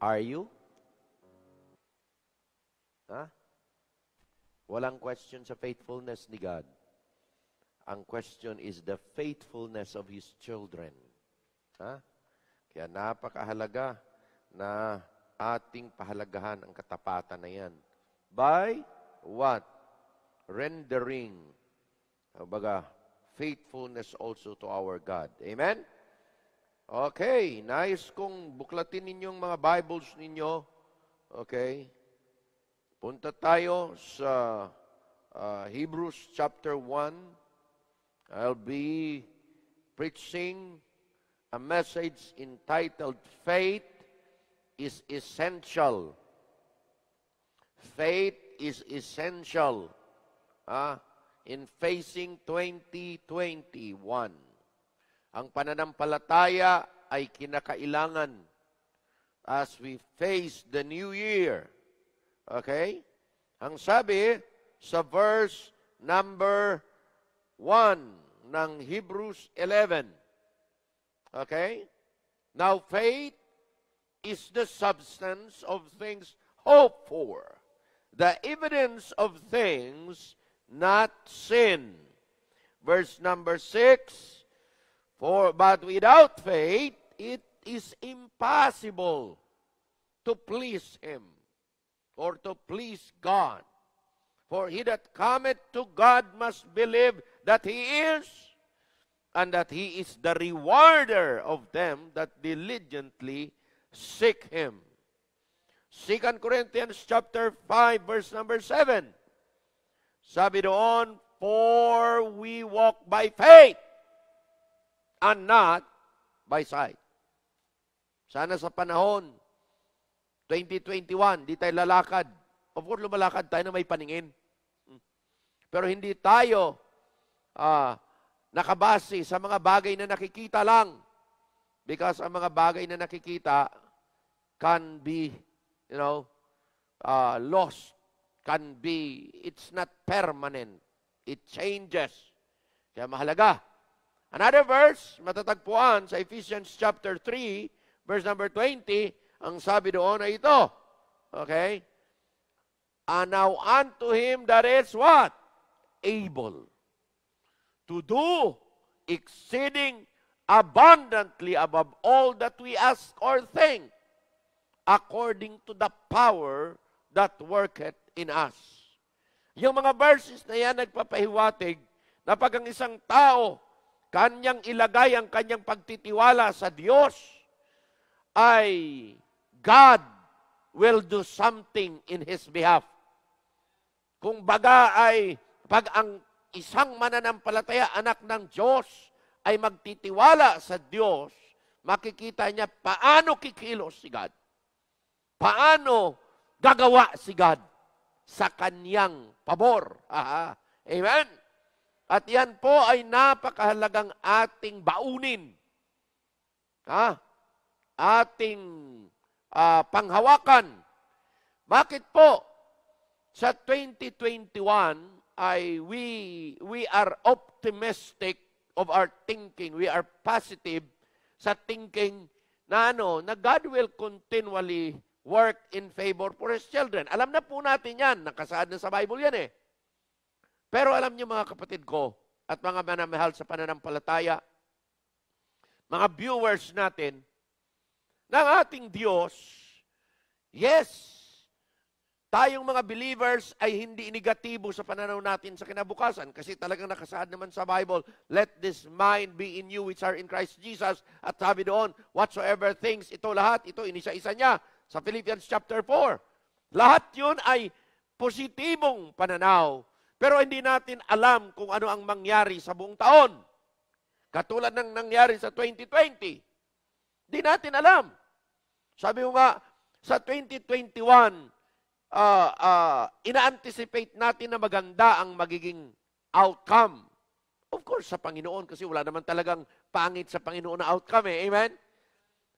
Are you? Ha? Huh? Walang question sa faithfulness ni God. Ang question is the faithfulness of His children. Ha? Huh? Kaya napakahalaga na ating pahalagahan ang katapatan na yan. By what? Rendering, baga, faithfulness also to our God. Amen? Okay, nice kung buklatin ninyong mga Bibles ninyo. Okay? Punta tayo sa uh, Hebrews chapter 1. I'll be preaching a message entitled Faith is Essential. Faith is essential uh, in facing 2021. Ang pananampalataya ay kinakailangan as we face the new year. Okay? Ang sabi sa verse number 1 ng Hebrews 11. Okay? Now faith is the substance of things hoped for, the evidence of things not seen. Verse number 6, For but without faith, it is impossible to please him or to please God. For he that cometh to God must believe that he is and that he is the rewarder of them that diligently seek him. 2 Corinthians chapter 5 verse number 7. Sabi doon, for we walk by faith and not by sight. Sana sa panahon, 2021, di tayo lalakad. Of course, lumalakad tayo na may paningin. Pero hindi tayo uh, nakabase sa mga bagay na nakikita lang. Because ang mga bagay na nakikita can be, you know, uh, lost. Can be, it's not permanent. It changes. Kaya mahalaga, Another verse, matatagpuan sa Ephesians chapter 3, verse number 20, ang sabi doon ay ito. Okay? And now unto him that is what? Able to do exceeding abundantly above all that we ask or think according to the power that worketh in us. Yung mga verses na yan nagpapahiwatig na pag ang isang tao kanyang ilagay ang kanyang pagtitiwala sa Diyos, ay God will do something in His behalf. Kung baga ay pag ang isang mananampalataya, anak ng Diyos, ay magtitiwala sa Diyos, makikita niya paano kikilos si God. Paano gagawa si God sa kanyang pabor. Aha. Amen? At yan po ay napakahalagang ating baunin. Ha? Ating uh, panghawakan. Bakit po? Sa 2021 ay we we are optimistic of our thinking. We are positive sa thinking na ano, na God will continually work in favor for His children. Alam na po natin yan. Nakasaad na sa Bible yan eh. Pero alam niyo mga kapatid ko at mga manamahal sa pananampalataya, mga viewers natin, ng ating Diyos, yes, tayong mga believers ay hindi negatibo sa pananaw natin sa kinabukasan kasi talagang nakasaad naman sa Bible, let this mind be in you which are in Christ Jesus. At sabi doon, whatsoever things, ito lahat, ito inisa-isa niya sa Philippians chapter 4. Lahat yun ay positibong pananaw pero hindi natin alam kung ano ang mangyari sa buong taon. Katulad ng nangyari sa 2020. Hindi natin alam. Sabi mo nga, sa 2021, uh, uh, ina-anticipate natin na maganda ang magiging outcome. Of course, sa Panginoon, kasi wala naman talagang pangit sa Panginoon na outcome eh. Amen?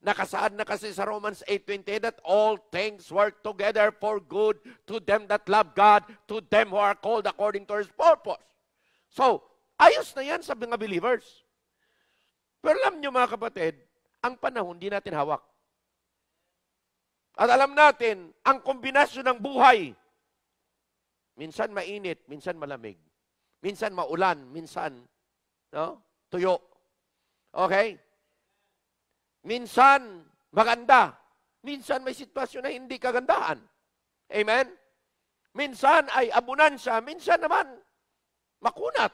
Nakasaad na kasi sa Romans 8.20 that all things work together for good to them that love God, to them who are called according to His purpose. So, ayos na yan sa mga believers. Pero alam nyo mga kapatid, ang panahon di natin hawak. At alam natin, ang kombinasyon ng buhay, minsan mainit, minsan malamig, minsan maulan, minsan no, tuyo. Okay? Minsan, maganda. Minsan may sitwasyon na hindi kagandahan. Amen? Minsan ay abunansya, minsan naman makunat.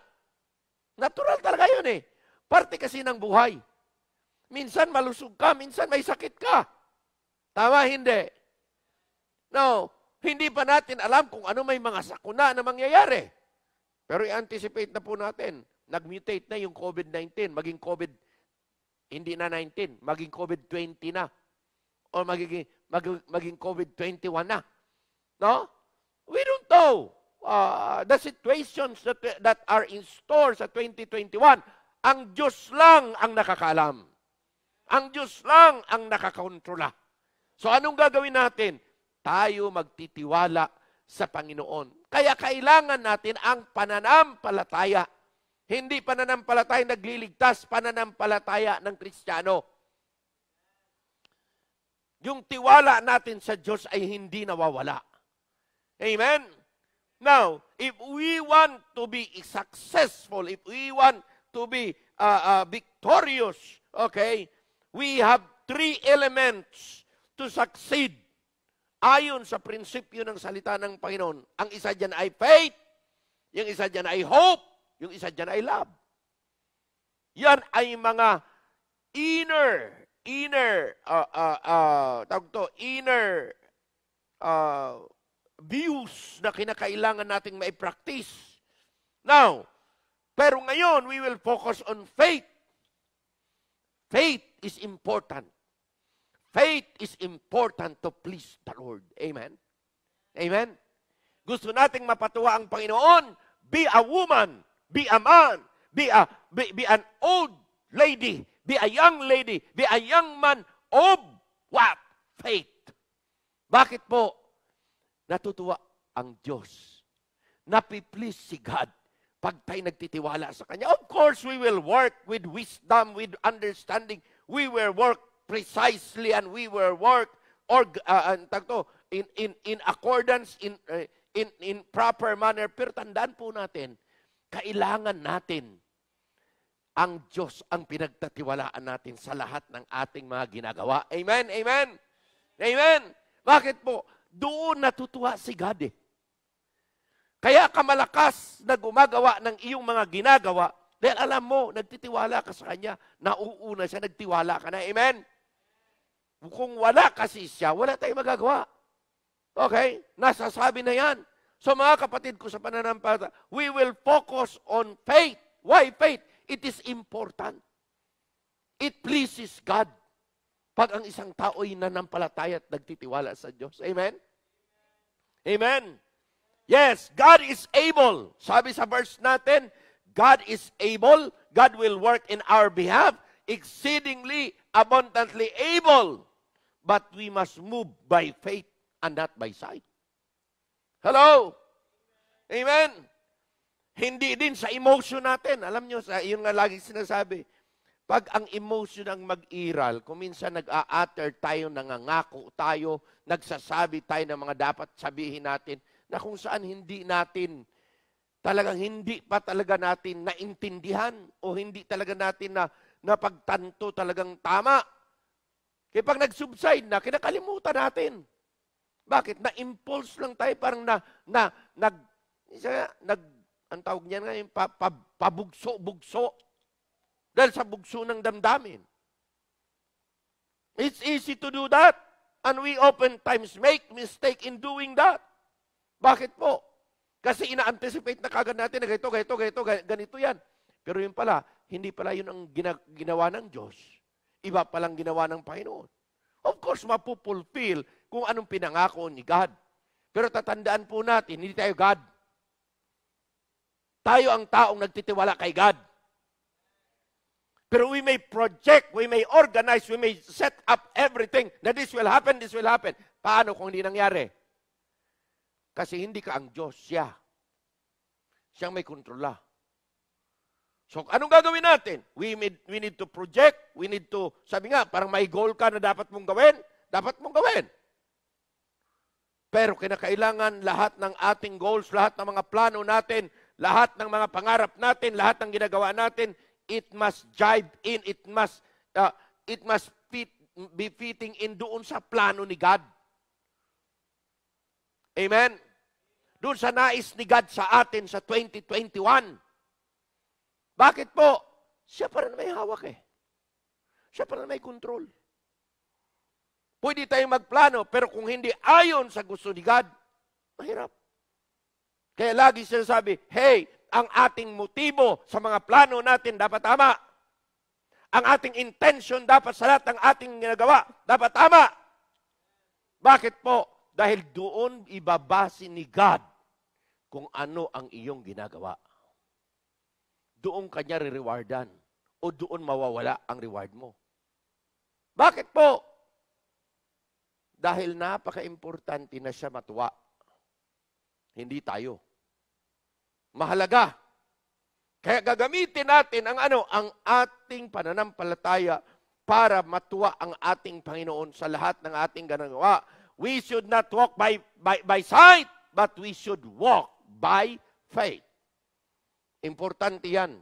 Natural talaga yun eh. Parte kasi ng buhay. Minsan malusog ka, minsan may sakit ka. Tama, hindi. No, hindi pa natin alam kung ano may mga sakuna na mangyayari. Pero i-anticipate na po natin, nag-mutate na yung COVID-19, maging COVID-19. Hindi na 19, maging COVID-20 na. O magiging, mag, maging COVID-21 na. No? We don't know uh, the situations that, that are in store sa 2021. Ang Diyos lang ang nakakaalam. Ang Diyos lang ang nakakontrola. So anong gagawin natin? Tayo magtitiwala sa Panginoon. Kaya kailangan natin ang pananampalataya hindi pananampalataya nagliligtas, pananampalataya ng Kristiyano. Yung tiwala natin sa Diyos ay hindi nawawala. Amen? Now, if we want to be successful, if we want to be uh, uh, victorious, okay, we have three elements to succeed ayon sa prinsipyo ng salita ng Panginoon. Ang isa dyan ay faith, yung isa dyan ay hope, yung isa dyan ay love. Yan ay mga inner, inner, uh, uh, uh, tawag to, inner uh, views na kinakailangan nating may-practice. Now, pero ngayon, we will focus on faith. Faith is important. Faith is important to please the Lord. Amen? Amen? Gusto nating mapatuwa ang Panginoon, be a woman be a man, be, a, be, be an old lady, be a young lady, be a young man of what? Faith. Bakit po natutuwa ang Diyos? Napiplease si God pag tayo nagtitiwala sa Kanya. Of course, we will work with wisdom, with understanding. We will work precisely and we will work or, uh, ah, ah, in, in, in accordance, in, uh, in, in proper manner. Pero tandaan po natin, kailangan natin ang Diyos ang pinagtatiwalaan natin sa lahat ng ating mga ginagawa. Amen? Amen? Amen? Bakit po? Doon natutuwa si God eh. Kaya ka malakas na gumagawa ng iyong mga ginagawa dahil alam mo, nagtitiwala ka sa Kanya, nauuna siya, nagtiwala ka na. Amen? Kung wala kasi siya, wala tayong magagawa. Okay? Nasasabi na yan. So mga kapatid ko sa pananampalataya, we will focus on faith. Why faith? It is important. It pleases God. Pag ang isang tao ay nanampalataya at nagtitiwala sa Diyos. Amen? Amen? Yes, God is able. Sabi sa verse natin, God is able. God will work in our behalf exceedingly abundantly able. But we must move by faith and not by sight. Hello? Amen? Hindi din sa emotion natin. Alam nyo, sa, yun nga lagi sinasabi. Pag ang emotion ang mag-iral, kuminsan nag-a-utter tayo, nangangako tayo, nagsasabi tayo ng mga dapat sabihin natin na kung saan hindi natin, talagang hindi pa talaga natin naintindihan o hindi talaga natin na napagtanto talagang tama. Kaya pag nag-subside na, kinakalimutan natin. Bakit? Na-impulse lang tayo, parang na, na, nag, isa, nag, ang tawag niya nga pa, pa, pabugso-bugso. Dahil sa bugso ng damdamin. It's easy to do that. And we oftentimes make mistake in doing that. Bakit po? Kasi ina-anticipate na kagad natin na ganito, ganito, ganito, ganito yan. Pero yun pala, hindi pala yun ang gina- ginawa ng Diyos. Iba palang ginawa ng Panginoon. Of course, mapupulfill kung anong pinangako ni God. Pero tatandaan po natin, hindi tayo God. Tayo ang taong nagtitiwala kay God. Pero we may project, we may organize, we may set up everything that this will happen, this will happen. Paano kung hindi nangyari? Kasi hindi ka ang Diyos, siya. Siyang may kontrola. So, anong gagawin natin? We, need, we need to project, we need to, sabi nga, parang may goal ka na dapat mong gawin, dapat mong gawin. Pero kinakailangan lahat ng ating goals, lahat ng mga plano natin, lahat ng mga pangarap natin, lahat ng ginagawa natin, it must jive in, it must, uh, it must fit, be fitting in doon sa plano ni God. Amen? Doon sa nais ni God sa atin sa 2021. Bakit po? Siya pa rin may hawak eh. Siya pa rin may control. Pwede tayong magplano, pero kung hindi ayon sa gusto ni God, mahirap. Kaya lagi sabi, hey, ang ating motibo sa mga plano natin dapat tama. Ang ating intention dapat sa lahat ng ating ginagawa dapat tama. Bakit po? Dahil doon ibabasi ni God kung ano ang iyong ginagawa. Doon kanya re-rewardan o doon mawawala ang reward mo. Bakit po? Dahil napaka-importante na siya matuwa. Hindi tayo. Mahalaga. Kaya gagamitin natin ang ano, ang ating pananampalataya para matuwa ang ating Panginoon sa lahat ng ating ganagawa. We should not walk by, by, by sight, but we should walk by faith. Importante yan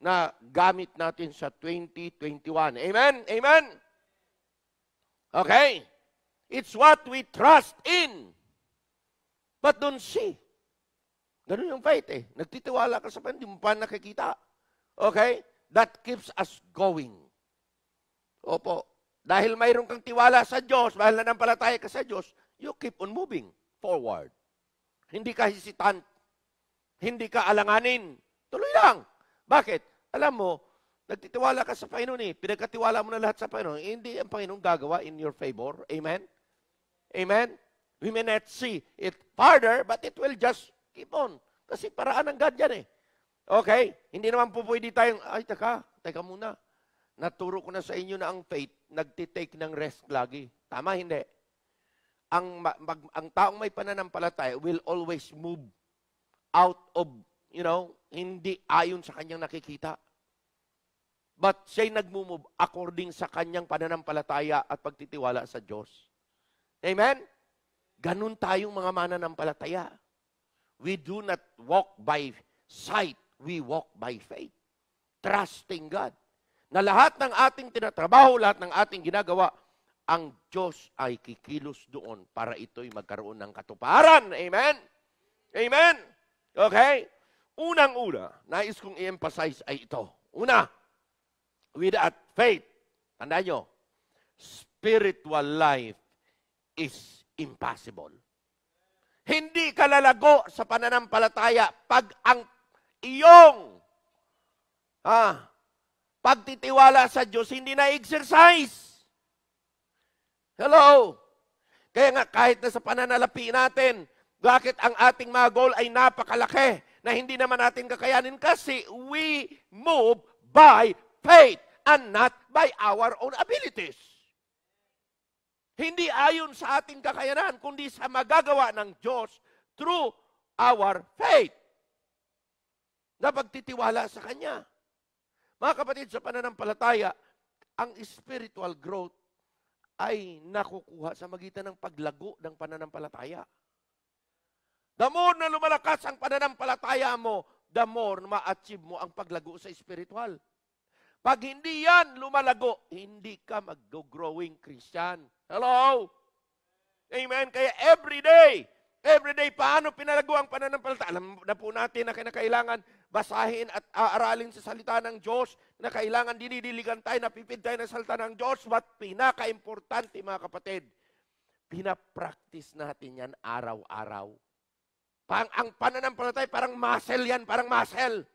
na gamit natin sa 2021. Amen? Amen? Okay. It's what we trust in. But don't see. Ganun yung faith eh. Nagtitiwala ka sa pan, hindi mo pa nakikita. Okay? That keeps us going. Opo. Dahil mayroon kang tiwala sa Diyos, dahil nanampalataya ka sa Diyos, you keep on moving forward. Hindi ka hesitant. Hindi ka alanganin. Tuloy lang. Bakit? Alam mo, nagtitiwala ka sa Panginoon eh. Pinagkatiwala mo na lahat sa Panginoon. Eh, hindi ang Panginoon gagawa in your favor. Amen? Amen? We may not see it farther, but it will just keep on. Kasi paraan ng God yan eh. Okay? Hindi naman po pwede tayong, ay, teka, teka muna. Naturo ko na sa inyo na ang faith, nagtitake ng rest lagi. Tama, hindi. Ang, mag, ang taong may pananampalataya will always move out of, you know, hindi ayon sa kanyang nakikita. But siya'y nagmumove according sa kanyang pananampalataya at pagtitiwala sa Diyos. Amen? Ganun tayong mga mananampalataya. We do not walk by sight, we walk by faith. Trusting God. Na lahat ng ating tinatrabaho, lahat ng ating ginagawa, ang Diyos ay kikilos doon para ito'y magkaroon ng katuparan. Amen? Amen? Okay? Unang-una, nais kong i-emphasize ay ito. Una, without faith, tandaan nyo, spiritual life is impossible. Hindi ka lalago sa pananampalataya pag ang iyong ah, pagtitiwala sa Diyos hindi na-exercise. Hello? Kaya nga kahit na sa pananalapi natin, bakit ang ating mga goal ay napakalaki na hindi naman natin kakayanin kasi we move by faith and not by our own abilities. Hindi ayon sa ating kakayanan, kundi sa magagawa ng Diyos through our faith. Na pagtitiwala sa Kanya. Mga kapatid, sa pananampalataya, ang spiritual growth ay nakukuha sa magitan ng paglago ng pananampalataya. The more na lumalakas ang pananampalataya mo, the more ma-achieve mo ang paglago sa spiritual. Pag hindi yan lumalago, hindi ka mag-growing Christian. Hello? Amen? Kaya every day, every day, paano pinalago ang pananampalataya? Alam na po natin na kinakailangan basahin at aaralin sa salita ng Diyos na kailangan dinidiligan tayo, napipid tayo ng salita ng Diyos. But pinaka-importante, mga kapatid, pinapractice natin yan araw-araw. Pang, ang pananampalatay, parang muscle yan, parang muscle.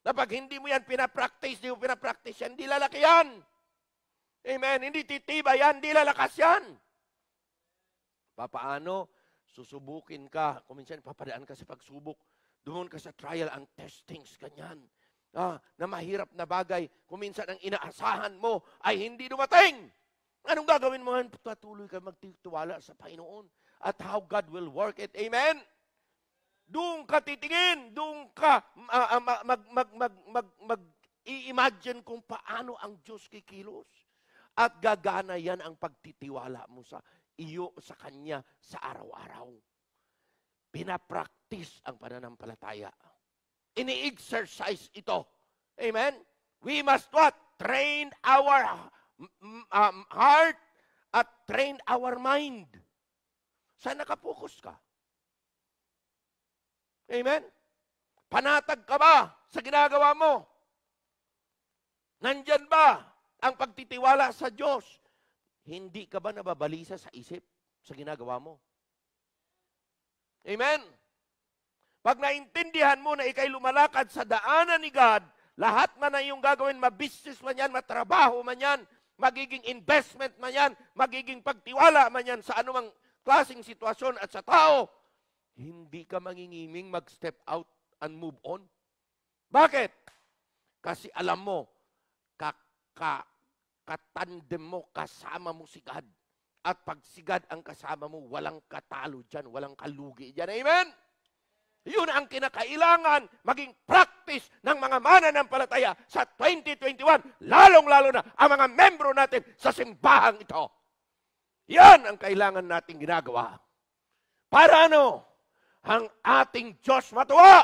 Na pag hindi mo yan pinapractice, hindi mo pinapractice yan, hindi lalaki yan. Amen. Hindi titiba yan, hindi lalakas yan. Papaano? Susubukin ka. Kuminsan, papadaan ka sa pagsubok. Doon ka sa trial and testings, ganyan. Ah, na mahirap na bagay. Kuminsan, ang inaasahan mo ay hindi dumating. Anong gagawin mo? Patuloy ka magtitiwala sa Panginoon at how God will work it. Amen? Doon ka titingin. Doon ka uh, uh, mag, mag, mag, mag, mag, mag, mag, imagine kung paano ang Diyos kikilos at gagana yan ang pagtitiwala mo sa iyo sa Kanya sa araw-araw. Pinapraktis ang pananampalataya. Ini-exercise ito. Amen? We must what? Train our um, heart at train our mind. Saan nakapokus ka? Amen? Panatag ka ba sa ginagawa mo? Nandyan ba ang pagtitiwala sa Diyos, hindi ka ba nababalisa sa isip, sa ginagawa mo? Amen? Pag naintindihan mo na ikay lumalakad sa daanan ni God, lahat man na iyong gagawin, mabusiness man yan, matrabaho man yan, magiging investment man yan, magiging pagtiwala man yan sa anumang klaseng sitwasyon at sa tao, hindi ka mangingiming mag-step out and move on. Bakit? Kasi alam mo, kaka katandem mo, kasama mo si God. At pag si God ang kasama mo, walang katalo dyan, walang kalugi dyan. Amen? Yun ang kinakailangan maging practice ng mga mananampalataya sa 2021, lalong-lalo na ang mga membro natin sa simbahang ito. Yan ang kailangan nating ginagawa. Para ano? Ang ating Diyos matuwa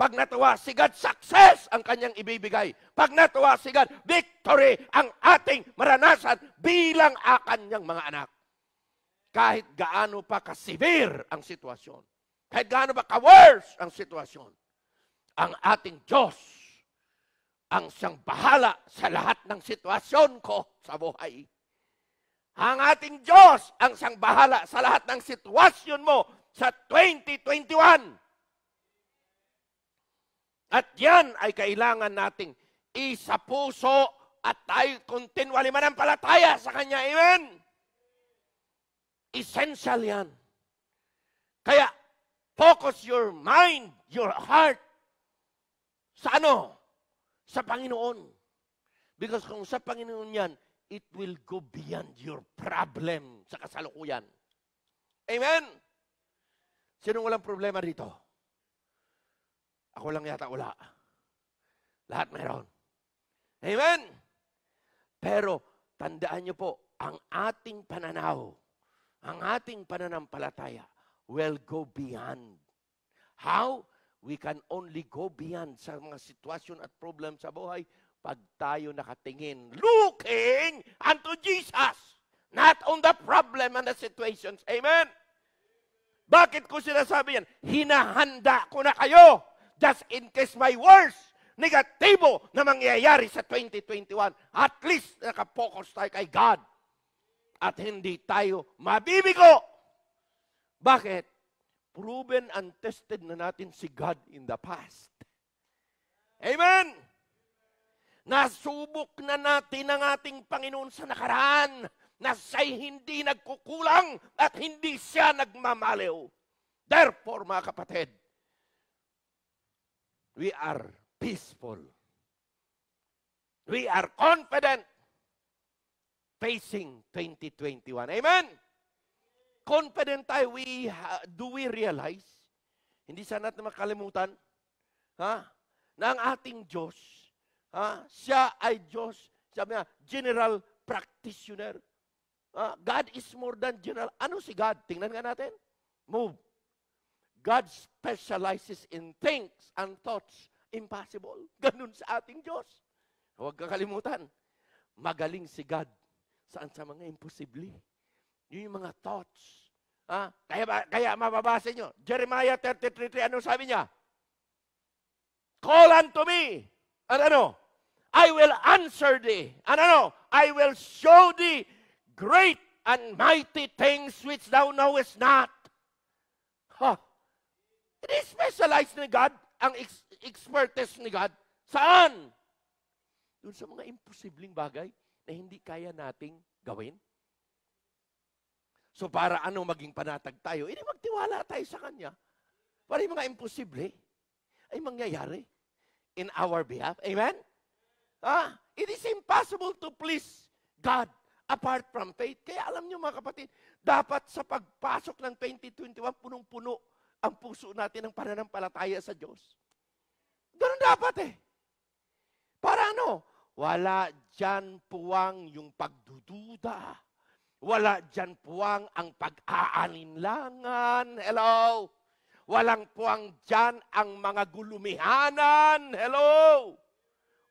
pag natuwa si God, success ang kanyang ibibigay. Pag natuwa si God, victory ang ating maranasan bilang a kanyang mga anak. Kahit gaano pa ka-severe ang sitwasyon. Kahit gaano pa ka-worse ang sitwasyon. Ang ating Diyos ang siyang bahala sa lahat ng sitwasyon ko sa buhay. Ang ating Diyos ang siyang bahala sa lahat ng sitwasyon mo sa 2021. At yan ay kailangan nating isa puso at tayo continually manampalataya sa Kanya. Amen? Essential yan. Kaya, focus your mind, your heart. Sa ano? Sa Panginoon. Because kung sa Panginoon yan, it will go beyond your problem sa kasalukuyan. Amen? Sinong walang problema dito? Ako lang yata wala. Lahat meron. Amen? Pero, tandaan niyo po, ang ating pananaw, ang ating pananampalataya will go beyond. How? We can only go beyond sa mga sitwasyon at problem sa buhay pag tayo nakatingin, looking unto Jesus, not on the problem and the situations. Amen? Bakit ko sinasabi yan? Hinahanda ko na kayo just in case my worst negatibo na mangyayari sa 2021, at least nakapokus tayo kay God at hindi tayo mabibigo. Bakit? Proven and tested na natin si God in the past. Amen! Nasubok na natin ang ating Panginoon sa nakaraan na siya'y hindi nagkukulang at hindi siya nagmamaliw. Therefore, mga kapatid, we are peaceful. We are confident facing 2021. Amen? Confident tayo. We, do we realize? Hindi sana natin makalimutan ha, na ang ating Diyos, ha, siya ay Diyos, sabi niya, general practitioner. Ha, God is more than general. Ano si God? Tingnan nga natin. Move. God specializes in things and thoughts impossible. Ganun sa ating Diyos. Huwag kakalimutan, magaling si God saan sa mga imposible. Yun yung mga thoughts. Ha? kaya, kaya mababasa nyo, Jeremiah 33, ano sabi niya? Call unto me. At ano? I will answer thee. And ano? I will show thee great and mighty things which thou knowest not. Ha! Huh. Ini-specialize ni God ang ex- expertise ni God. Saan? Doon sa mga imposibleng bagay na hindi kaya nating gawin. So para ano maging panatag tayo? Hindi magtiwala tayo sa Kanya. Para yung mga imposible ay mangyayari in our behalf. Amen? Ah, it is impossible to please God apart from faith. Kaya alam niyo mga kapatid, dapat sa pagpasok ng 2021, punong-puno ang puso natin ng pananampalataya sa Diyos. Ganun dapat eh. Para ano? Wala dyan puwang yung pagdududa. Wala dyan puwang ang pag-aalinlangan. Hello? Walang puwang dyan ang mga gulumihanan. Hello?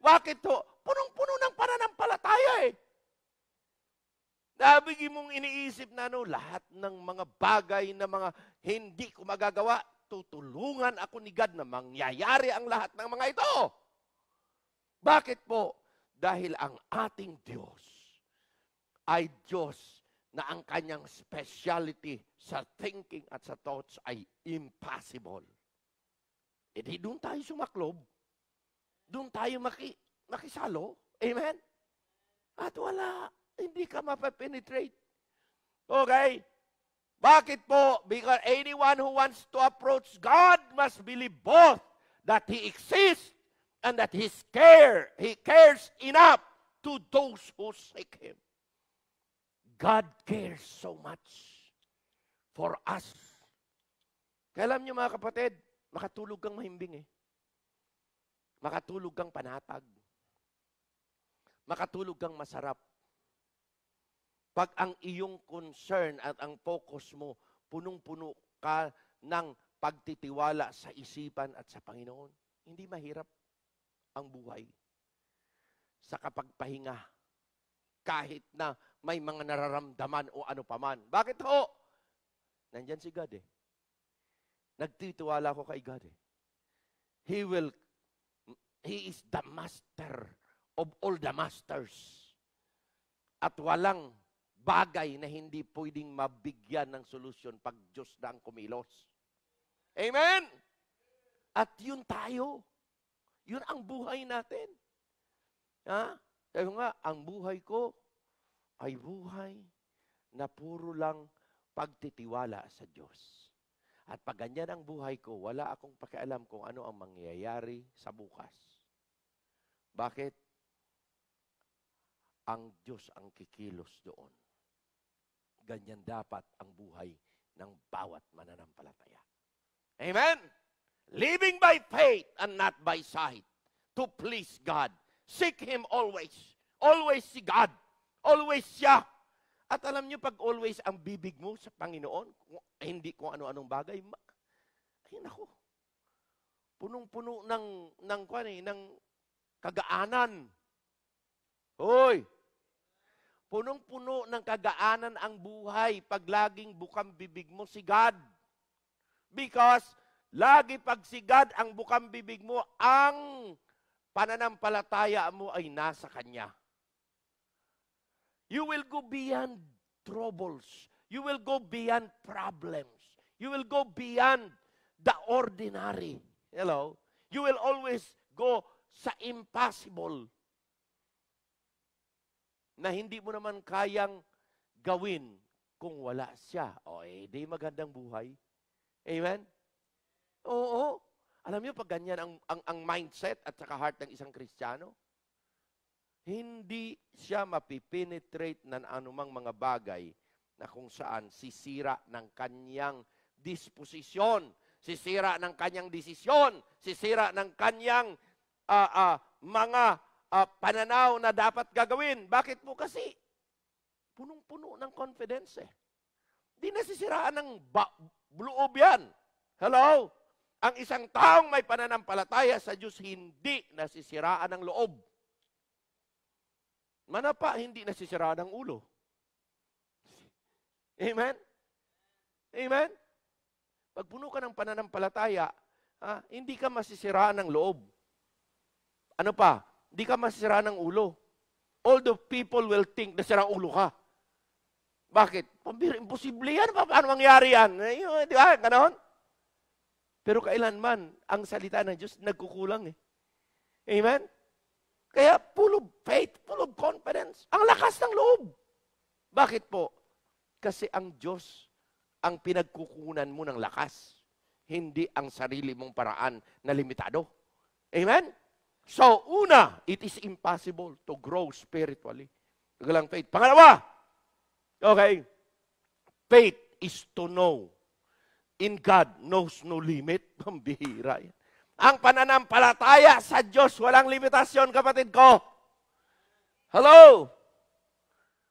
Bakit to? Punong-puno ng pananampalataya eh. Nabigay mong iniisip na ano, lahat ng mga bagay na mga hindi ko magagawa, tutulungan ako ni God na mangyayari ang lahat ng mga ito. Bakit po? Dahil ang ating Diyos ay Diyos na ang kanyang speciality sa thinking at sa thoughts ay impossible. E di doon tayo sumaklob. Doon tayo maki, makisalo. Amen? At wala. Hindi ka mapapenetrate. Okay? Bakit po? Because anyone who wants to approach God must believe both that He exists and that His care, He cares enough to those who seek Him. God cares so much for us. Kaya niyo mga kapatid, makatulog kang mahimbing eh. Makatulog kang panatag. Makatulog kang masarap pag ang iyong concern at ang focus mo, punong-puno ka ng pagtitiwala sa isipan at sa Panginoon, hindi mahirap ang buhay. Sa kapagpahinga, kahit na may mga nararamdaman o ano paman. Bakit ho? Nandyan si God eh. Nagtitiwala ko kay God eh. He will, He is the master of all the masters. At walang bagay na hindi pwedeng mabigyan ng solusyon pag Diyos na ang kumilos. Amen? At yun tayo. Yun ang buhay natin. Ha? Kaya nga, ang buhay ko ay buhay na puro lang pagtitiwala sa Diyos. At pag ganyan ang buhay ko, wala akong pakialam kung ano ang mangyayari sa bukas. Bakit? Ang Diyos ang kikilos doon. Ganyan dapat ang buhay ng bawat mananampalataya. Amen? Living by faith and not by sight to please God. Seek Him always. Always si God. Always siya. At alam niyo, pag always ang bibig mo sa Panginoon, kung, hindi kung ano-anong bagay, ma, ay nako, punong-puno ng, ng, ng, ano eh, ng kagaanan. Hoy, Punong-puno ng kagaanan ang buhay pag laging bukam bibig mo si God. Because lagi pag si God ang bukam bibig mo, ang pananampalataya mo ay nasa Kanya. You will go beyond troubles. You will go beyond problems. You will go beyond the ordinary. Hello? You will always go sa impossible na hindi mo naman kayang gawin kung wala siya. O, eh, magandang buhay. Amen? Oo. Alam niyo, pag ganyan ang, ang, ang mindset at saka heart ng isang Kristiyano, hindi siya mapipenetrate ng anumang mga bagay na kung saan sisira ng kanyang disposisyon, sisira ng kanyang desisyon, sisira ng kanyang uh, uh, mga uh, pananaw na dapat gagawin. Bakit po kasi? Punong-puno ng confidence eh. Di nasisiraan ng ba- loob yan. Hello? Ang isang taong may pananampalataya sa Diyos, hindi nasisiraan ng loob. Manapa, hindi nasisiraan ng ulo. Amen? Amen? Pag puno ka ng pananampalataya, ha, ah, hindi ka masisiraan ng loob. Ano pa? di ka masira ng ulo. All the people will think na sira ulo ka. Bakit? Pambira, imposible yan. Paano mangyari yan? Di ba? Ganon? Pero kailanman, ang salita ng Diyos nagkukulang eh. Amen? Kaya full of faith, full of confidence. Ang lakas ng loob. Bakit po? Kasi ang Diyos ang pinagkukunan mo ng lakas. Hindi ang sarili mong paraan na limitado. Amen? So, una, it is impossible to grow spiritually. Kagalang faith. Pangalawa, okay, faith is to know. In God knows no limit. Pambihira yan. Ang pananampalataya sa Diyos, walang limitasyon, kapatid ko. Hello?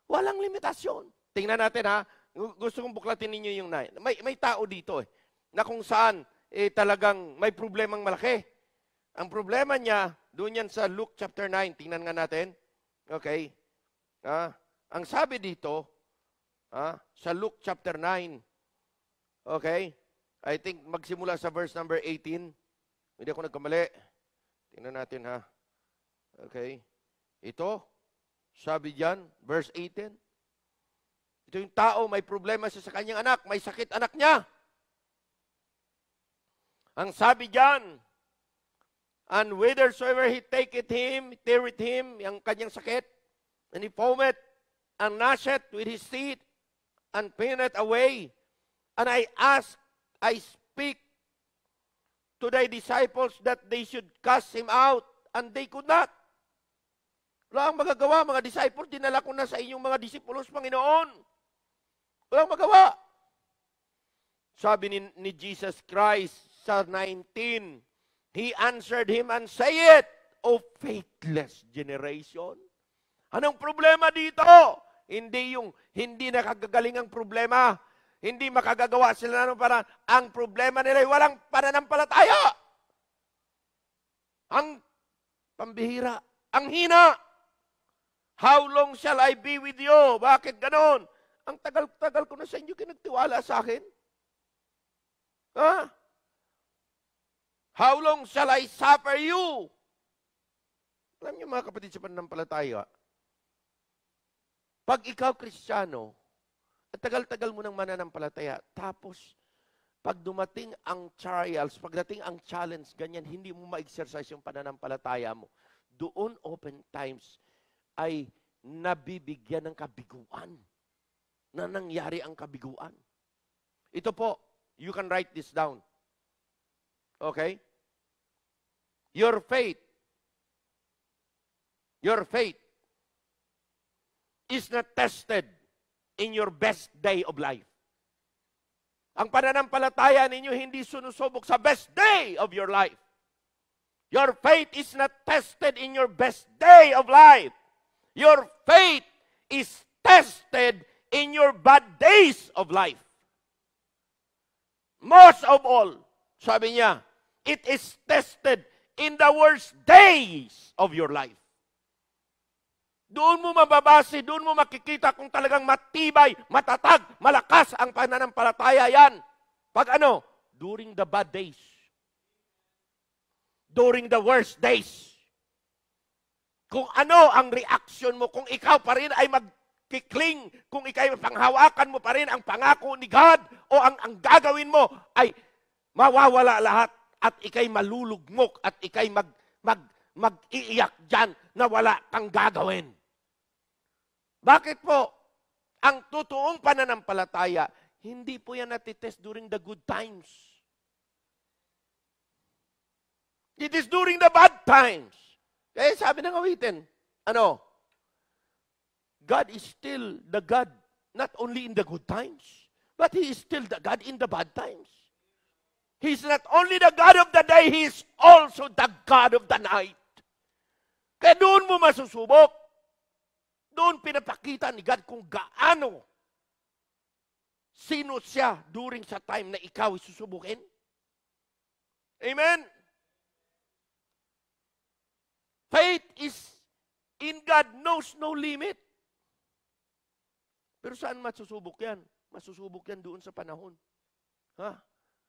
Walang limitasyon. Tingnan natin ha. Gusto kong buklatin ninyo yung nine. May, may tao dito eh, na kung saan eh, talagang may problemang malaki. Ang problema niya, doon yan sa Luke chapter 9. Tingnan nga natin. Okay? Ah, ang sabi dito, ah, sa Luke chapter 9, okay? I think magsimula sa verse number 18. Hindi ako nagkamali. Tingnan natin ha. Okay? Ito, sabi diyan, verse 18. Ito yung tao, may problema siya sa kanyang anak, may sakit anak niya. Ang sabi diyan, And whithersoever he taketh him, tireth him, ang kanyang sakit, and he foameth, and gnasheth with his teeth, and pineth away. And I ask, I speak to thy disciples that they should cast him out, and they could not. Wala ang magagawa, mga disciples, dinala ko na sa inyong mga disipulos, Panginoon. Wala ang magawa. Sabi ni, ni Jesus Christ sa 19, He answered him and say it, O faithless generation. Anong problema dito? Hindi yung hindi nakagagaling ang problema. Hindi makagagawa sila ng paraan. Ang problema nila ay walang pananampalataya. Ang pambihira, ang hina. How long shall I be with you? Bakit ganon? Ang tagal-tagal ko na sa inyo, kinagtiwala sa akin. Ha? How long shall I suffer you? Alam niyo mga kapatid sa pananampalataya, pag ikaw kristyano, at tagal-tagal mo nang mananampalataya, tapos pag dumating ang trials, pagdating ang challenge, ganyan, hindi mo ma-exercise yung pananampalataya mo. Doon open times ay nabibigyan ng kabiguan. Na nangyari ang kabiguan. Ito po, you can write this down. Okay? Your faith, your faith is not tested in your best day of life. Ang pananampalataya ninyo hindi sunusubok sa best day of your life. Your faith is not tested in your best day of life. Your faith is tested in your bad days of life. Most of all, sabi niya, it is tested in the worst days of your life. Doon mo mababase, doon mo makikita kung talagang matibay, matatag, malakas ang pananampalataya yan. Pag ano? During the bad days. During the worst days. Kung ano ang reaction mo, kung ikaw pa rin ay magkikling, kung ikaw ay panghawakan mo pa rin ang pangako ni God o ang, ang gagawin mo ay mawawala lahat at ikay malulugmok at ikay mag, mag, mag-iiyak dyan na wala kang gagawin. Bakit po? Ang totoong pananampalataya, hindi po yan natitest during the good times. It is during the bad times. Kaya eh, sabi ng awitin, ano? God is still the God, not only in the good times, but He is still the God in the bad times. He's not only the God of the day, He's also the God of the night. Kaya doon mo masusubok. Doon pinapakita ni God kung gaano sino siya during sa time na ikaw susubukin. Amen? Faith is in God knows no limit. Pero saan masusubok yan? Masusubok yan doon sa panahon. Ha? Huh?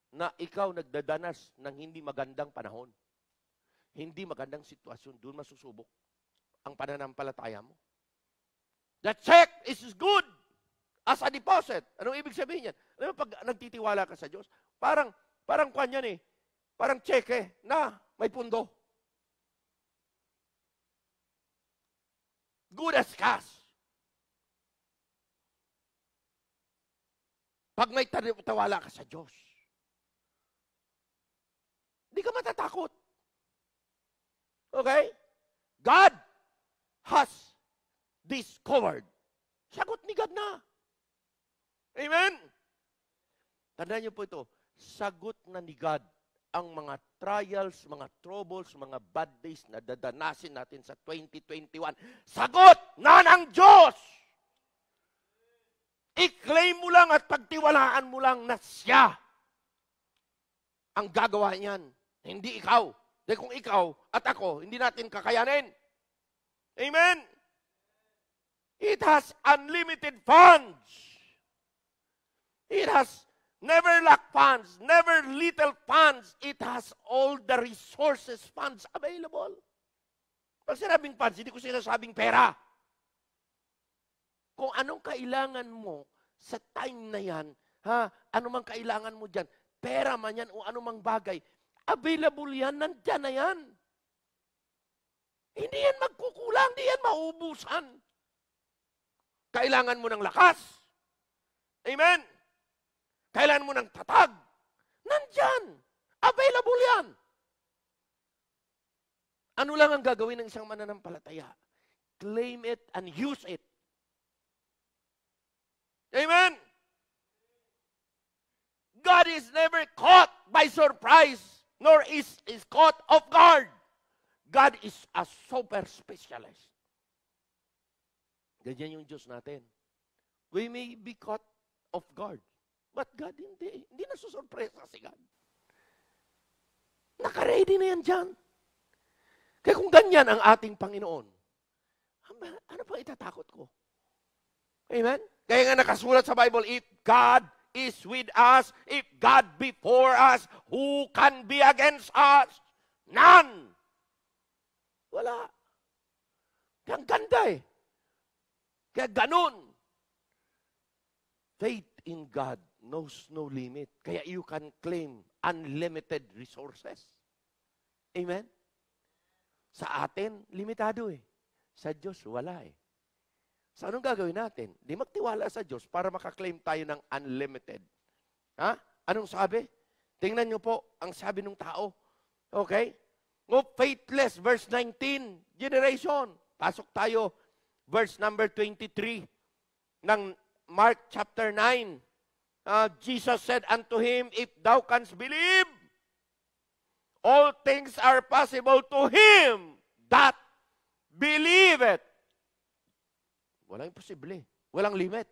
na ikaw nagdadanas ng hindi magandang panahon, hindi magandang sitwasyon, doon masusubok ang pananampalataya mo. The check is good as a deposit. Anong ibig sabihin yan? Alam mo, pag nagtitiwala ka sa Diyos, parang, parang kwan yan eh. Parang cheque eh, na may pundo. Good as cash. Pag may tawala ka sa Diyos, hindi ka matatakot. Okay? God has discovered. Sagot ni God na. Amen? Tandaan niyo po ito, sagot na ni God ang mga trials, mga troubles, mga bad days na dadanasin natin sa 2021. Sagot na ng Diyos! I-claim mo lang at pagtiwalaan mo lang na siya ang gagawa niyan. Hindi ikaw. Dahil kung ikaw at ako, hindi natin kakayanin. Amen? It has unlimited funds. It has never lack funds, never little funds. It has all the resources, funds available. Pag sinabing funds, hindi ko sinasabing pera. Kung anong kailangan mo sa time na yan, ha, anumang kailangan mo dyan, pera man yan o anumang bagay, Available yan, nandyan na yan. Hindi yan magkukulang, hindi yan maubusan. Kailangan mo ng lakas. Amen? Kailangan mo ng tatag. Nandyan. Available yan. Ano lang ang gagawin ng isang mananampalataya? Claim it and use it. Amen? God is never caught by surprise nor is, is caught off guard. God is a super specialist. Ganyan yung Diyos natin. We may be caught off guard. But God hindi. Hindi nasusurpresa si God. Nakaready na yan dyan. Kaya kung ganyan ang ating Panginoon, ano pa itatakot ko? Amen? Kaya nga nakasulat sa Bible, if God is with us. If God be for us, who can be against us? None. Wala. Ang ganda eh. Kaya ganun. Faith in God knows no limit. Kaya you can claim unlimited resources. Amen? Sa atin, limitado eh. Sa Diyos, wala eh. So anong gagawin natin? Di magtiwala sa Diyos para makaklaim tayo ng unlimited. Ha? Anong sabi? Tingnan nyo po ang sabi ng tao. Okay? O faithless, verse 19, generation. Pasok tayo, verse number 23 ng Mark chapter 9. Uh, ah, Jesus said unto him, If thou canst believe, all things are possible to him that believeth. Walang imposible. Walang limit.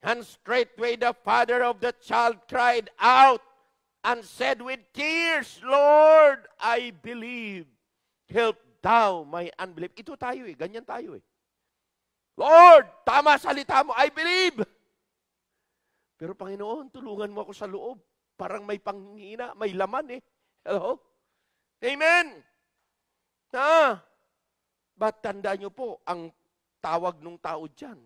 And straightway the father of the child cried out and said with tears, Lord, I believe. Help thou my unbelief. Ito tayo eh. Ganyan tayo eh. Lord, tama salita mo. I believe. Pero Panginoon, tulungan mo ako sa loob. Parang may panghina, may laman eh. Hello? Amen! Ah, ba't tanda nyo po, ang tawag nung tao dyan.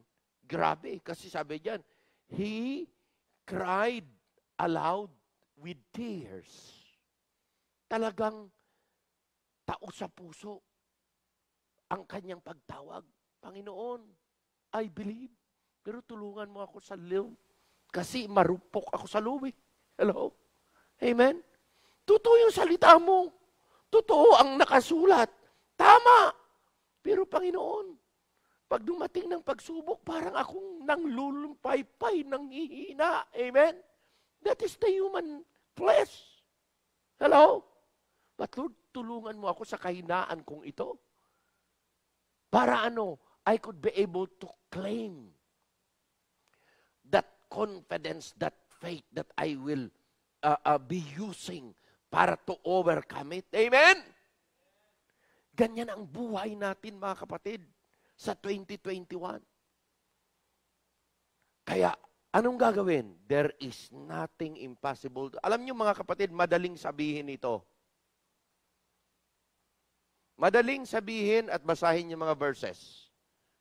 Grabe, kasi sabi dyan, he cried aloud with tears. Talagang tao sa puso ang kanyang pagtawag. Panginoon, I believe. Pero tulungan mo ako sa liw. Kasi marupok ako sa luwi. Eh. Hello? Amen? Totoo yung salita mo. Totoo ang nakasulat. Tama. Pero Panginoon, pag dumating ng pagsubok, parang akong nanglulumpay-pay, nanghihina. Amen? That is the human flesh. Hello? But Lord, tulungan mo ako sa kahinaan kong ito. Para ano? I could be able to claim that confidence, that faith that I will uh, uh, be using para to overcome it. Amen? Ganyan ang buhay natin, mga kapatid sa 2021. Kaya, anong gagawin? There is nothing impossible. Alam niyo mga kapatid, madaling sabihin ito. Madaling sabihin at basahin yung mga verses.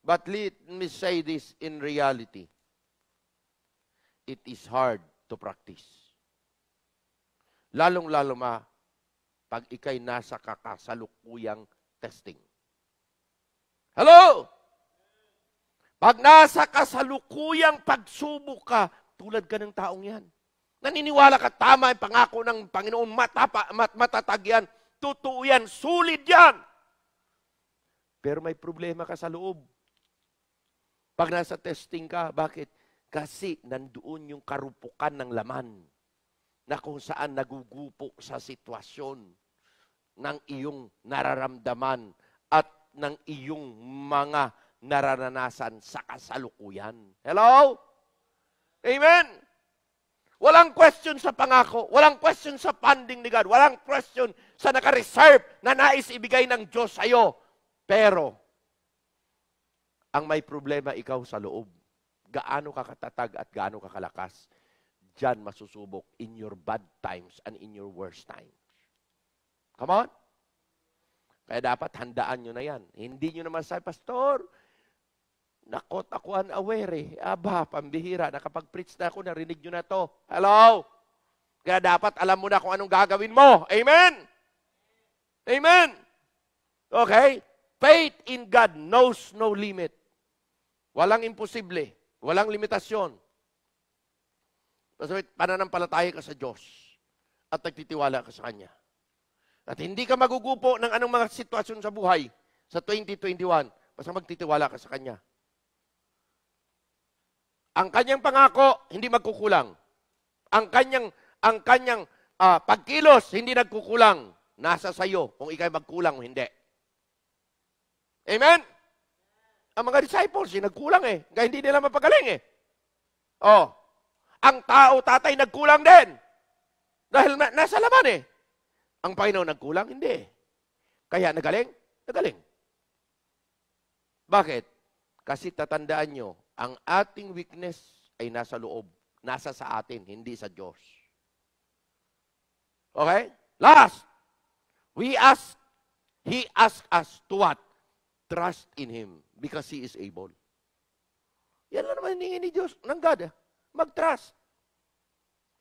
But let me say this in reality. It is hard to practice. Lalong-lalo ma pag ikay nasa kakasalukuyang testing. Hello? Pag nasa kasalukuyang pagsubok ka, tulad ka ng taong yan. Naniniwala ka, tama ang pangako ng Panginoon, matapa, mat, matatag yan, totoo yan, sulit yan. Pero may problema ka sa loob. Pag nasa testing ka, bakit? Kasi nandoon yung karupukan ng laman na kung saan nagugupo sa sitwasyon ng iyong nararamdaman at ng iyong mga nararanasan sa kasalukuyan. Hello? Amen? Walang question sa pangako. Walang question sa funding ni God. Walang question sa naka-reserve na nais ibigay ng Diyos sa iyo. Pero, ang may problema ikaw sa loob. Gaano ka katatag at gaano ka kalakas. Diyan masusubok in your bad times and in your worst times. Come on? Kaya dapat handaan nyo na yan. Hindi nyo naman sabi, Pastor, Nakot, ako an aware eh. Aba, pambihira, nakapag-preach na ako, narinig nyo na to. Hello? Kaya dapat alam mo na kung anong gagawin mo. Amen? Amen? Okay? Faith in God knows no limit. Walang imposible. Walang limitasyon. Basta pananampalataya ka sa Diyos at nagtitiwala ka sa Kanya. At hindi ka magugupo ng anong mga sitwasyon sa buhay sa 2021 basta magtitiwala ka sa Kanya. Ang kanyang pangako, hindi magkukulang. Ang kanyang, ang kanyang uh, pagkilos, hindi nagkukulang. Nasa sayo kung ikay magkulang o hindi. Amen? Ang mga disciples, yung eh, nagkulang eh. Kaya hindi nila mapagaling eh. Oh, ang tao, tatay, nagkulang din. Dahil na, nasa laman eh. Ang Panginoon nagkulang? Hindi. Kaya nagaling? Nagaling. Bakit? Kasi tatandaan nyo, ang ating weakness ay nasa loob, nasa sa atin, hindi sa Diyos. Okay? Last, we ask, He asks us to what? Trust in Him because He is able. Yan lang naman hiningin ni Diyos, ng God, eh. mag-trust.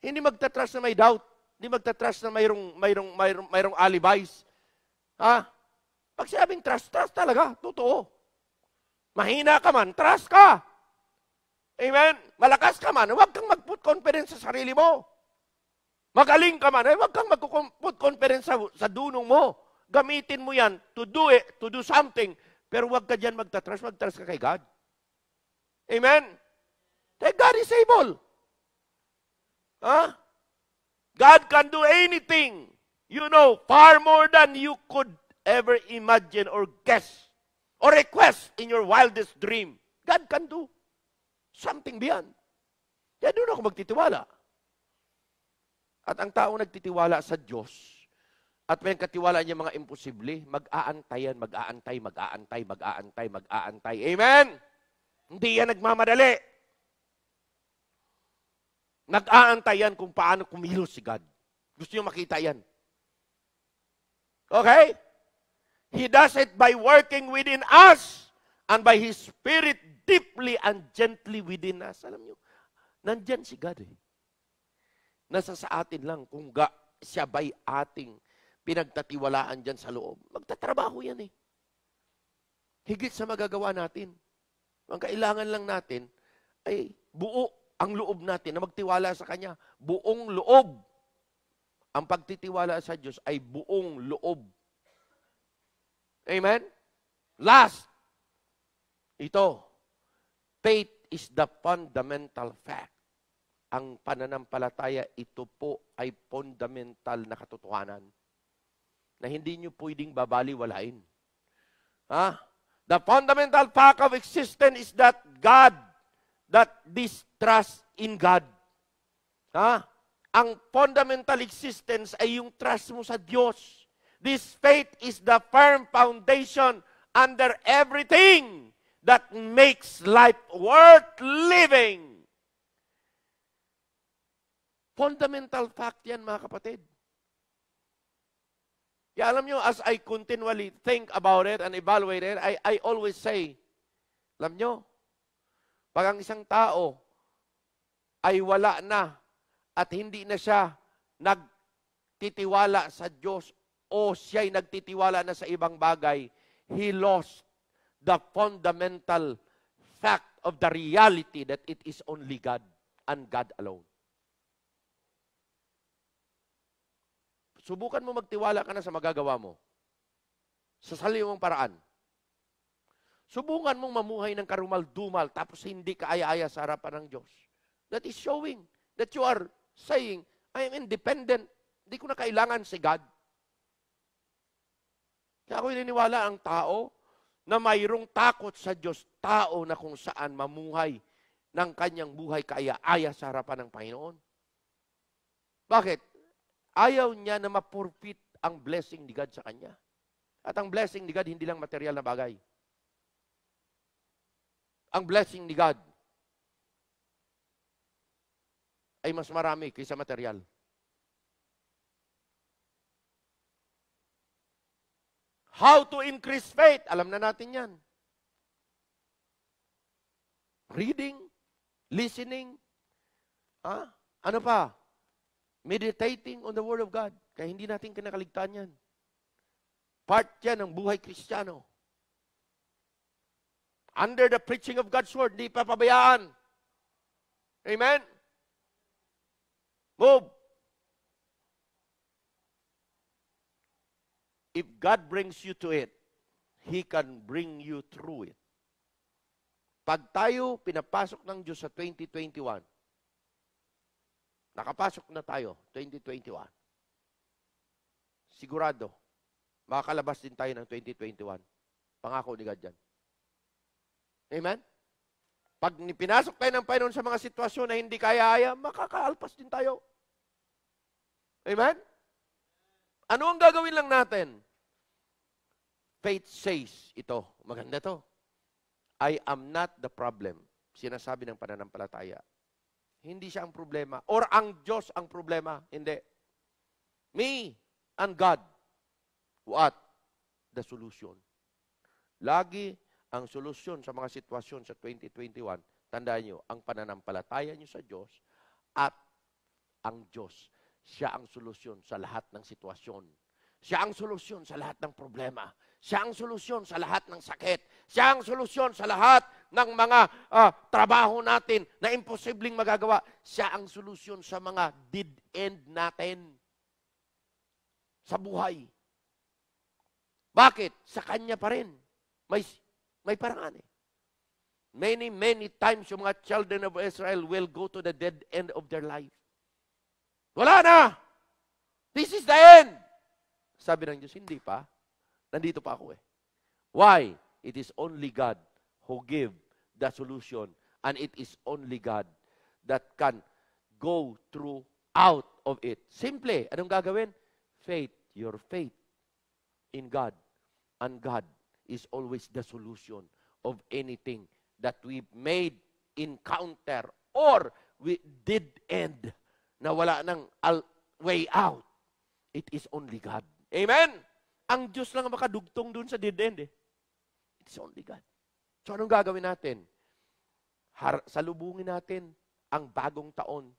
Hindi magta-trust na may doubt. Hindi magta-trust na mayroong, mayroong, mayroong, mayroong alibis. Ha? Pag sabing trust, trust talaga. Totoo. Mahina ka man, trust ka. Amen? Malakas ka man, huwag kang mag-put confidence sa sarili mo. Magaling ka man, huwag kang mag-put confidence sa, sa dunong mo. Gamitin mo yan to do it, to do something. Pero huwag ka dyan magtatrust, magtatrust ka kay God. Amen? That God is able. Huh? God can do anything, you know, far more than you could ever imagine or guess or request in your wildest dream. God can do. Something beyond. Kaya doon ako magtitiwala. At ang taong nagtitiwala sa Diyos, at may katiwala niya mga imposible, mag-aantayan, mag-aantay, mag-aantay, mag-aantay, mag-aantay. Amen? Hindi yan nagmamadali. Nag-aantay yan kung paano kumilos si God. Gusto niyo makita yan. Okay? He does it by working within us and by His Spirit deeply and gently within us. Alam niyo, nandyan si God eh. Nasa sa atin lang kung ga, siya ba'y ating pinagtatiwalaan dyan sa loob. Magtatrabaho yan eh. Higit sa magagawa natin. Ang kailangan lang natin ay buo ang loob natin na magtiwala sa Kanya. Buong loob. Ang pagtitiwala sa Diyos ay buong loob. Amen? Last, ito, Faith is the fundamental fact. Ang pananampalataya, ito po ay fundamental na katotohanan na hindi nyo pwedeng babaliwalain. Ha? The fundamental fact of existence is that God, that this trust in God. Ha? Ang fundamental existence ay yung trust mo sa Diyos. This faith is the firm foundation under everything that makes life worth living. Fundamental fact yan, mga kapatid. Kaya alam nyo, as I continually think about it and evaluate it, I, I always say, alam nyo, pag ang isang tao ay wala na at hindi na siya nagtitiwala sa Diyos o siya ay nagtitiwala na sa ibang bagay, he lost the fundamental fact of the reality that it is only God and God alone. Subukan mo magtiwala ka na sa magagawa mo. Sa saliwang paraan. Subukan mong mamuhay ng karumal-dumal tapos hindi ka aya-aya sa harapan ng Diyos. That is showing that you are saying, I am independent. Hindi ko na kailangan si God. Kaya ako niniwala ang tao, na mayroong takot sa Diyos, tao na kung saan mamuhay ng kanyang buhay kaya aya sa harapan ng Panginoon. Bakit? Ayaw niya na mapurpit ang blessing ni God sa kanya. At ang blessing ni God, hindi lang material na bagay. Ang blessing ni God ay mas marami kaysa material. How to increase faith. Alam na natin yan. Reading, listening, ah, ano pa? Meditating on the Word of God. Kaya hindi natin kinakaligtaan yan. Part yan ng buhay kristyano. Under the preaching of God's Word, hindi papabayaan. Amen? Move. If God brings you to it, He can bring you through it. Pag tayo pinapasok ng Diyos sa 2021, nakapasok na tayo, 2021, sigurado, makakalabas din tayo ng 2021. Pangako ni God yan. Amen? Pag pinasok tayo ng Panginoon sa mga sitwasyon na hindi kaya-aya, makakaalpas din tayo. Amen? Ano ang gagawin lang natin? Faith says ito, maganda to. I am not the problem. Sinasabi ng pananampalataya. Hindi siya ang problema. Or ang Diyos ang problema. Hindi. Me and God. What? The solution. Lagi ang solusyon sa mga sitwasyon sa 2021, tandaan nyo, ang pananampalataya nyo sa Diyos at ang Diyos. Siya ang solusyon sa lahat ng sitwasyon. Siya ang solusyon sa lahat ng problema. Siya ang solusyon sa lahat ng sakit. Siya ang solusyon sa lahat ng mga uh, trabaho natin na imposibleng magagawa. Siya ang solusyon sa mga dead end natin sa buhay. Bakit? Sa Kanya pa rin. May, may paraan eh. Many, many times yung mga children of Israel will go to the dead end of their life. Wala na! This is the end! Sabi ng Diyos, hindi pa. Nandito pa ako eh. Why? It is only God who give the solution and it is only God that can go through out of it. Simple. Eh. Anong gagawin? Faith. Your faith in God. And God is always the solution of anything that we made encounter or we did end na wala nang way out. It is only God. Amen? Ang Diyos lang ang makadugtong doon sa dead end eh. It's only God. So anong gagawin natin? Har- salubungin natin ang bagong taon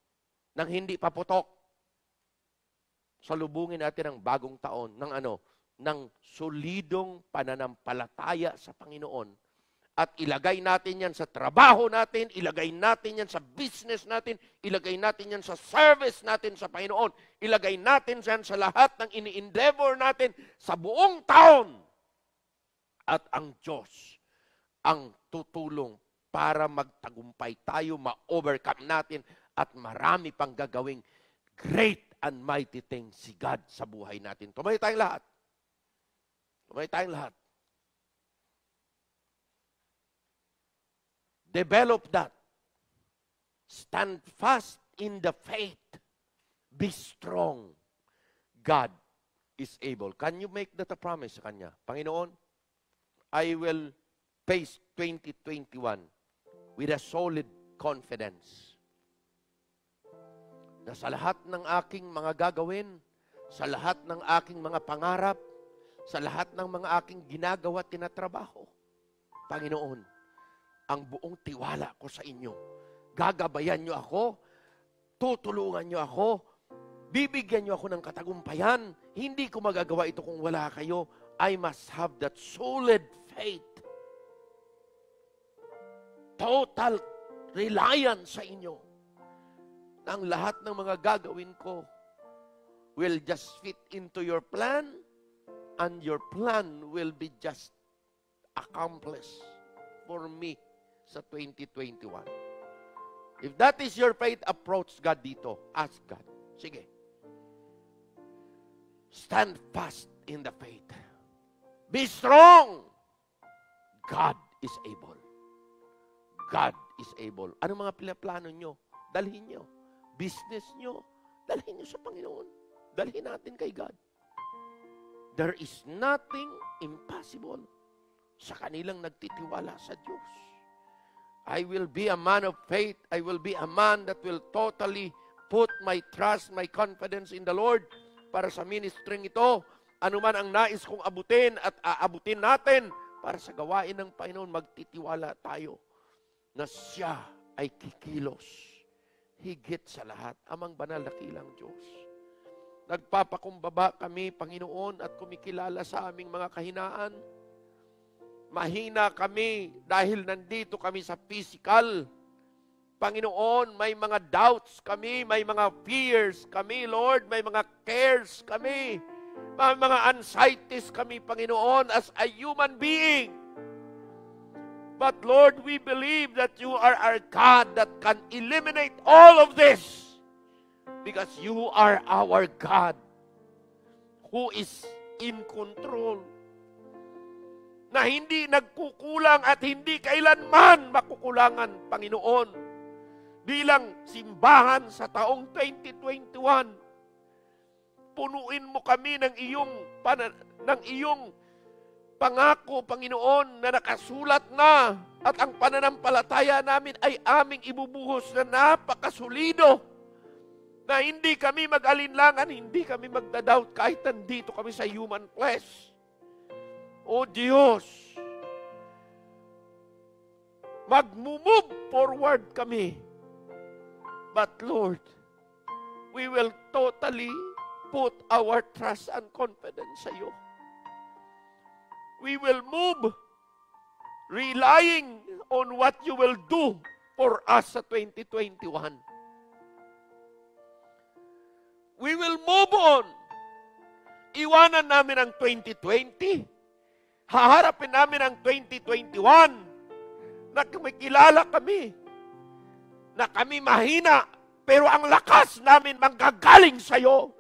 nang hindi paputok. Salubungin natin ang bagong taon ng ano? Ng solidong pananampalataya sa Panginoon at ilagay natin yan sa trabaho natin, ilagay natin yan sa business natin, ilagay natin yan sa service natin sa Panginoon, ilagay natin yan sa lahat ng ini-endeavor natin sa buong taon. At ang Diyos ang tutulong para magtagumpay tayo, ma-overcome natin at marami pang gagawing great and mighty things si God sa buhay natin. Tumayo tayong lahat. Tumayo tayong lahat. Develop that. Stand fast in the faith. Be strong. God is able. Can you make that a promise sa Kanya? Panginoon, I will face 2021 with a solid confidence na sa lahat ng aking mga gagawin, sa lahat ng aking mga pangarap, sa lahat ng mga aking ginagawa at tinatrabaho, Panginoon, ang buong tiwala ko sa inyo. Gagabayan niyo ako, tutulungan niyo ako, bibigyan niyo ako ng katagumpayan. Hindi ko magagawa ito kung wala kayo. I must have that solid faith. Total reliance sa inyo. Ang lahat ng mga gagawin ko will just fit into your plan and your plan will be just accomplished for me sa 2021. If that is your faith, approach God dito. Ask God. Sige. Stand fast in the faith. Be strong. God is able. God is able. Ano mga plano nyo? Dalhin nyo. Business nyo. Dalhin nyo sa Panginoon. Dalhin natin kay God. There is nothing impossible sa kanilang nagtitiwala sa Diyos. I will be a man of faith. I will be a man that will totally put my trust, my confidence in the Lord para sa ministering ito. Ano man ang nais kong abutin at aabutin natin para sa gawain ng Panginoon, magtitiwala tayo na siya ay kikilos higit sa lahat, amang banal na kilang Diyos. Nagpapakumbaba kami, Panginoon, at kumikilala sa aming mga kahinaan Mahina kami dahil nandito kami sa physical. Panginoon, may mga doubts kami, may mga fears kami, Lord, may mga cares kami, may mga anxieties kami, Panginoon, as a human being. But Lord, we believe that you are our God that can eliminate all of this because you are our God who is in control na hindi nagkukulang at hindi kailanman makukulangan, Panginoon. Bilang simbahan sa taong 2021, punuin mo kami ng iyong, ng iyong pangako, Panginoon, na nakasulat na at ang pananampalataya namin ay aming ibubuhos na napakasulido na hindi kami mag-alinlangan, hindi kami magda-doubt kahit nandito kami sa human flesh oh Diyos, magmumove forward kami. But Lord, we will totally put our trust and confidence sa iyo. We will move relying on what you will do for us sa 2021. We will move on. Iwanan namin ang 2020 haharapin namin ang 2021 na kumikilala kami na kami mahina pero ang lakas namin manggagaling sa iyo.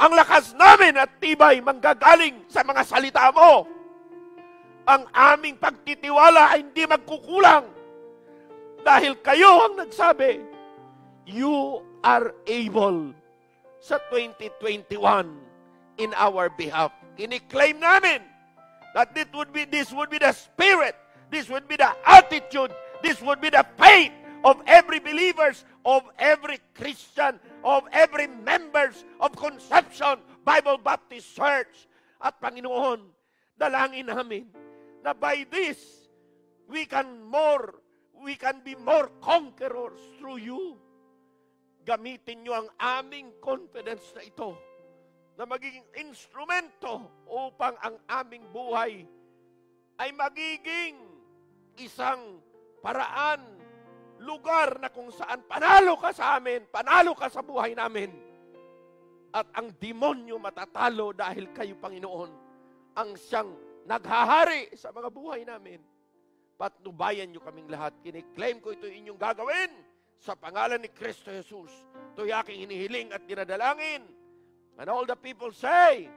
Ang lakas namin at tibay manggagaling sa mga salita mo. Ang aming pagtitiwala ay hindi magkukulang dahil kayo ang nagsabi, you are able sa 2021 in our behalf. Kiniklaim namin That this would be, this would be the spirit, this would be the attitude, this would be the faith of every believers, of every Christian, of every members of Conception Bible Baptist Church. At Panginoon, dalangin namin na by this, we can more, we can be more conquerors through you. Gamitin nyo ang aming confidence na ito na magiging instrumento upang ang aming buhay ay magiging isang paraan, lugar na kung saan panalo ka sa amin, panalo ka sa buhay namin. At ang demonyo matatalo dahil kayo, Panginoon, ang siyang naghahari sa mga buhay namin. Patnubayan niyo kaming lahat. Kiniklaim ko ito inyong gagawin sa pangalan ni Kristo Jesus. Ito'y aking hinihiling at dinadalangin And all the people say,